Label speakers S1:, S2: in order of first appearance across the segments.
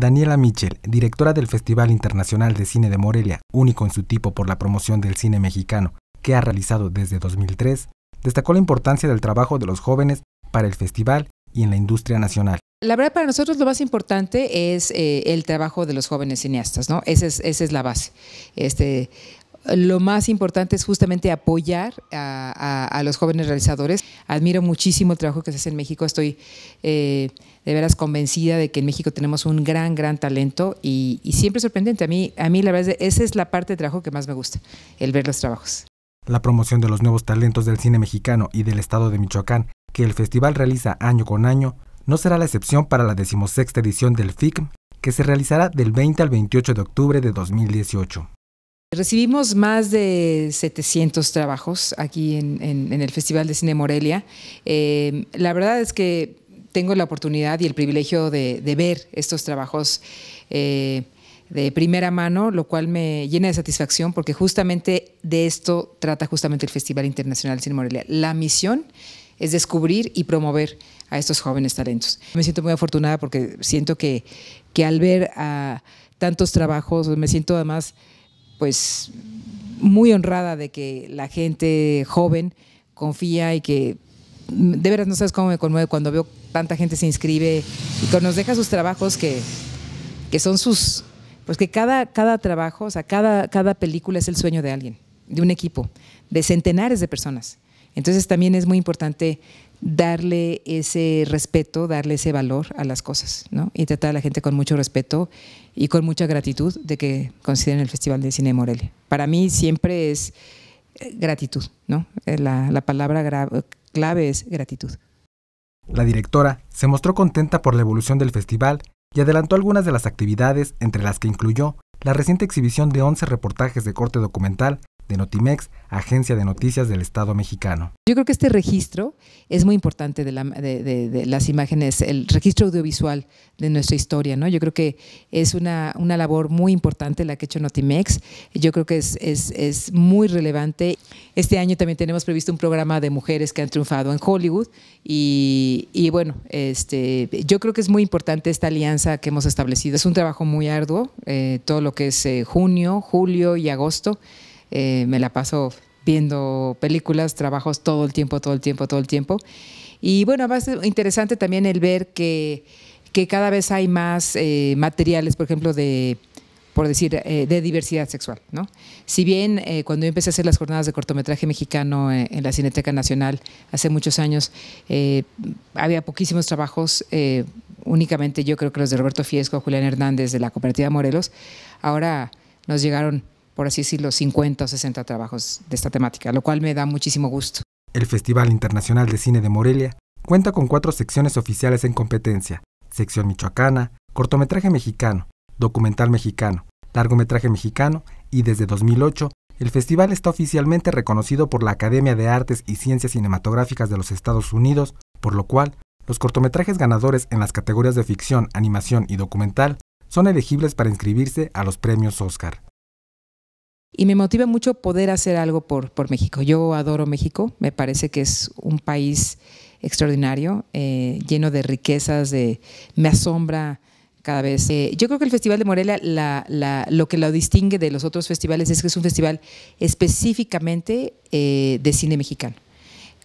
S1: Daniela Michel, directora del Festival Internacional de Cine de Morelia, único en su tipo por la promoción del cine mexicano, que ha realizado desde 2003, destacó la importancia del trabajo de los jóvenes para el festival y en la industria nacional.
S2: La verdad, para nosotros lo más importante es eh, el trabajo de los jóvenes cineastas, ¿no? Esa es, esa la base. Este, lo más importante es justamente apoyar a, los jóvenes realizadores. Admiro muchísimo el trabajo que se hace en México. Estoy eh, de veras convencida de que en México tenemos un gran, gran talento y, siempre sorprendente. A mí, a mí la verdad, esa es la parte de trabajo que más me gusta, el ver los trabajos.
S1: La promoción de los nuevos talentos del cine mexicano y del estado de Michoacán, que el festival realiza año con año, no será la excepción para la decimosexta edición del FICM, que se realizará del 20 al 28 de octubre de 2018.
S2: Recibimos más de 700 trabajos aquí en, el Festival de Cine Morelia. Eh, la verdad es que tengo la oportunidad y el privilegio de, ver estos trabajos eh, de primera mano, lo cual me llena de satisfacción porque justamente de esto trata justamente el Festival Internacional de Cine Morelia. La misión es descubrir y promover a estos jóvenes talentos. Me siento muy afortunada porque siento que, que al ver a tantos trabajos, me siento además pues muy honrada de que la gente joven confía y que de veras no sabes cómo me conmueve cuando veo tanta gente se inscribe y que nos deja sus trabajos que, son sus, pues que cada, cada trabajo, o sea, cada, cada película es el sueño de alguien, de un equipo, de centenares de personas. Entonces también es muy importante darle ese respeto, darle ese valor a las cosas, ¿no? Y tratar a la gente con mucho respeto y con mucha gratitud de que consideren el Festival de Cine Morelia. Para mí siempre es eh, gratitud, ¿no? Eh, la, la palabra clave es gratitud.
S1: La directora se mostró contenta por la evolución del festival y adelantó algunas de las actividades, entre las que incluyó la reciente exhibición de 11 reportajes de corte documental de Notimex, agencia de noticias del Estado mexicano.
S2: Yo creo que este registro es muy importante de, las imágenes, el registro audiovisual de nuestra historia. ¿no? Yo creo que es una, labor muy importante la que ha hecho Notimex. Yo creo que es, muy relevante. Este año también tenemos previsto un programa de mujeres que han triunfado en Hollywood y, bueno, este, yo creo que es muy importante esta alianza que hemos establecido. Es un trabajo muy arduo, eh, todo lo que es eh, junio, julio y agosto. Eh, me la paso viendo películas, trabajos todo el tiempo, todo el tiempo, todo el tiempo. Y bueno, a interesante también el ver que, cada vez hay más eh, materiales, por ejemplo, de por decir, eh, de diversidad sexual. ¿no? Si bien cuando yo empecé a hacer las jornadas de cortometraje mexicano en, en la Cineteca Nacional hace muchos años, había poquísimos trabajos, únicamente yo creo que los de Roberto Fiesco, Julián Hernández, de la Cooperativa Morelos, ahora nos llegaron por así decirlo, 50 o 60 trabajos de esta temática, lo cual me da muchísimo gusto.
S1: El Festival Internacional de Cine de Morelia cuenta con cuatro secciones oficiales en competencia, sección michoacana, cortometraje mexicano, documental mexicano, largometraje mexicano y desde 2008 el festival está oficialmente reconocido por la Academia de Artes y Ciencias Cinematográficas de los Estados Unidos, por lo cual los cortometrajes ganadores en las categorías de ficción, animación y documental son elegibles para inscribirse a los premios Oscar.
S2: Y me motiva mucho poder hacer algo por, por México. Yo adoro México, me parece que es un país extraordinario, eh, lleno de riquezas, de, me asombra cada vez. Eh, yo creo que el Festival de Morelia, lo que lo distingue de los otros festivales es que es un festival específicamente eh, de cine mexicano.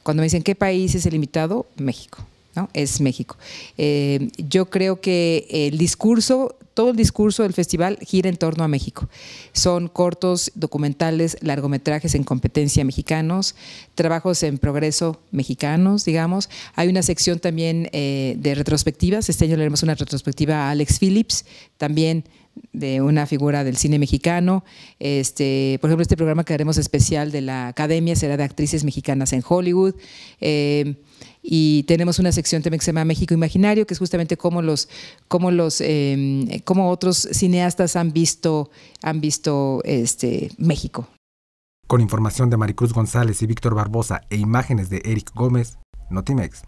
S2: Cuando me dicen qué país es el invitado, México. Es México. Eh, yo creo que el discurso todo el discurso del festival gira en torno a México. Son cortos, documentales, largometrajes en competencia mexicanos, trabajos en progreso mexicanos, digamos. Hay una sección también eh, de retrospectivas. Este año le haremos una retrospectiva a Alex Phillips, también de una figura del cine mexicano. Este, por ejemplo, este programa que haremos especial de la Academia será de actrices mexicanas en Hollywood. Eh, y tenemos una sección también que se llama México Imaginario, que es justamente cómo em, otros cineastas han visto, han visto este, México.
S1: Con información de Maricruz González y Víctor Barbosa e imágenes de Eric Gómez, Notimex.